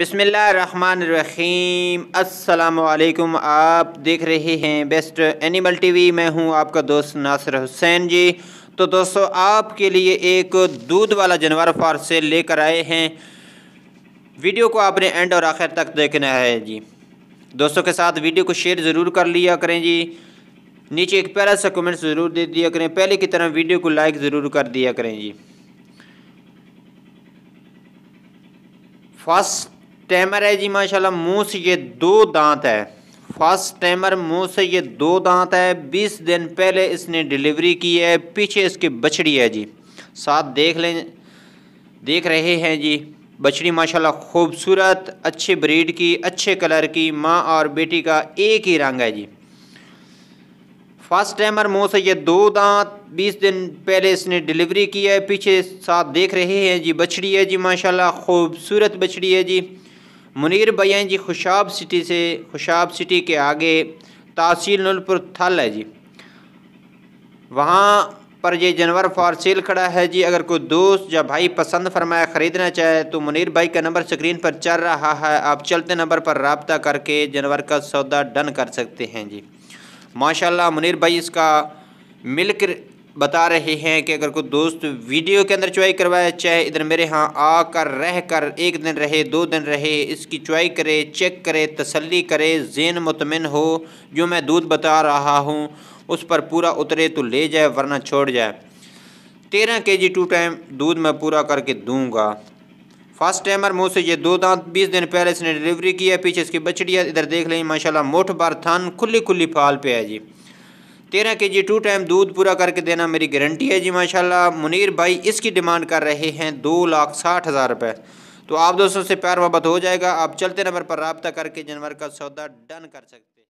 बिसमीम असलकुम आप देख रहे हैं बेस्ट एनिमल टीवी मैं हूं आपका दोस्त नासिर हुसैन जी तो दोस्तों आपके लिए एक दूध वाला जानवर फार से लेकर आए हैं वीडियो को आपने एंड और आखिर तक देखना है जी दोस्तों के साथ वीडियो को शेयर ज़रूर कर लिया करें जी नीचे एक पहला सा कमेंट ज़रूर दे दिया करें पहले की तरह वीडियो को लाइक ज़रूर कर दिया करें जी फर्स्ट टैमर है जी माशाल्लाह मुंह से ये दो दांत है फर्स्ट टैमर मुंह से ये दो दांत है बीस दिन पहले इसने डिलीवरी की है पीछे इसकी बछड़ी है जी साथ देख लें देख रहे हैं जी बछड़ी माशाल्लाह खूबसूरत अच्छे ब्रीड की अच्छे कलर की माँ और बेटी का एक ही रंग है जी फर्स्ट टाइमर मुँह से ये दो दांत बीस दिन पहले इसने डिलीवरी की है पीछे साथ देख रहे हैं जी बछड़ी है जी माशाल्लाह खूबसूरत बछड़ी है जी मुनीर भैया जी खुशाब सिटी से खुशाब सिटी के आगे तहसील नुलपुर थल है जी वहाँ पर ये जानवर फॉर सेल खड़ा है जी अगर कोई दोस्त या भाई पसंद फरमाया ख़रीदना चाहे तो मुनीर भाई का नंबर स्क्रीन पर चल रहा है आप चलते नंबर पर रबता करके जानवर का सौदा डन कर सकते हैं जी माशाल्लाह मुनीर भाई इसका मिल्क बता रहे हैं कि अगर कोई दोस्त वीडियो के अंदर चॉइस करवाए चाहे इधर मेरे यहाँ आकर रह कर एक दिन रहे दो दिन रहे इसकी चॉइस करे चेक करे तसल्ली करे जेन मुतमिन हो जो मैं दूध बता रहा हूँ उस पर पूरा उतरे तो ले जाए वरना छोड़ जाए तेरह के जी टू टाइम दूध मैं पूरा करके दूँगा फर्स्ट टाइमर मुँह से ये दो दांत बीस दिन पहले इसने डिलीवरी किया पीछे इसकी बछड़िया इधर देख लें माशाल्लाह मोठ बार थान खुली खुली फाल पे है जी तेरह के जी टू टाइम दूध पूरा करके देना मेरी गारंटी है जी माशाल्लाह मुनीर भाई इसकी डिमांड कर रहे हैं दो लाख साठ हज़ार रुपये तो आप दोस्तों से प्यार मोहब्बत हो जाएगा आप चलते नंबर पर रबता करके जानवर का सौदा डन कर सकते हैं